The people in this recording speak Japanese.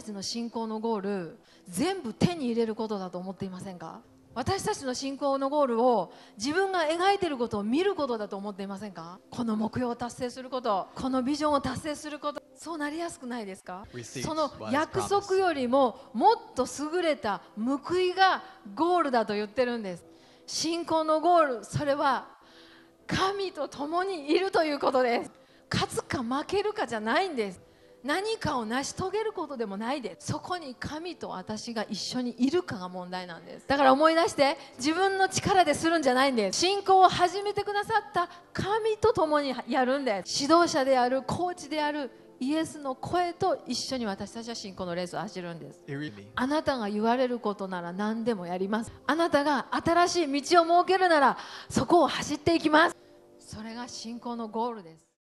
たちの信仰のゴール全部手に入れることだと思っていませんか私たちの信仰のゴールを自分が描いていることを見ることだと思っていませんかこの目標を達成することこのビジョンを達成することそうなりやすくないですかその約束よりももっと優れた報いがゴールだと言ってるんです信仰のゴールそれは神と共にいるということです勝つか負けるかじゃないんです何かを成し遂げることでもないでそこに神と私が一緒にいるかが問題なんですだから思い出して自分の力でするんじゃないんです信仰を始めてくださった神と共にやるんです指導者であるコーチであるイエスの声と一緒に私たちは信仰のレースを走るんです。あなたが言われることなら何でもやります。あなたが新しい道を設けるならそこを走っていきます。それが信仰のゴールです。